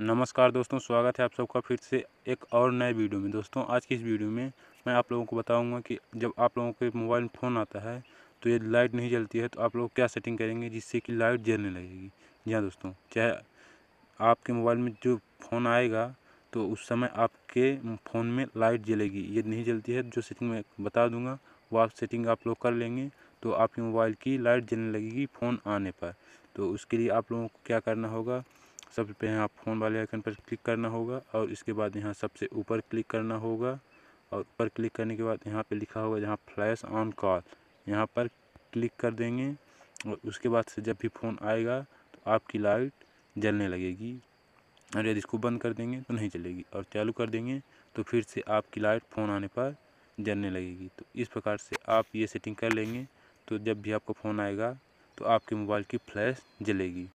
नमस्कार दोस्तों स्वागत है आप सबका फिर से एक और नए वीडियो में दोस्तों आज की इस वीडियो में मैं आप लोगों को बताऊंगा कि जब आप लोगों के मोबाइल में फ़ोन आता है तो ये लाइट नहीं जलती है तो आप लोग क्या सेटिंग करेंगे जिससे कि लाइट जलने लगेगी जी हाँ दोस्तों चाहे आपके मोबाइल में जो फ़ोन आएगा तो उस समय आपके फ़ोन में लाइट जलेगी ये नहीं जलती है जो सेटिंग मैं बता दूँगा वो आप सेटिंग आप लोग कर लेंगे तो आपके मोबाइल की लाइट जलने लगेगी फ़ोन आने पर तो उसके लिए आप लोगों को क्या करना होगा सब पे यहाँ फ़ोन वाले आइकन पर क्लिक करना होगा और इसके बाद यहाँ सबसे ऊपर क्लिक करना होगा और ऊपर क्लिक करने के बाद यहाँ पे लिखा होगा जहाँ फ्लैश ऑन कॉल यहाँ पर क्लिक कर देंगे और उसके बाद से जब भी फ़ोन आएगा तो आपकी लाइट जलने लगेगी और यदि इसको बंद कर देंगे तो नहीं चलेगी और चालू कर देंगे तो फिर से आपकी लाइट फ़ोन आने पर जलने लगेगी तो इस प्रकार से आप ये सेटिंग कर लेंगे तो जब भी आपका फ़ोन आएगा तो आपके मोबाइल की फ्लैश जलेगी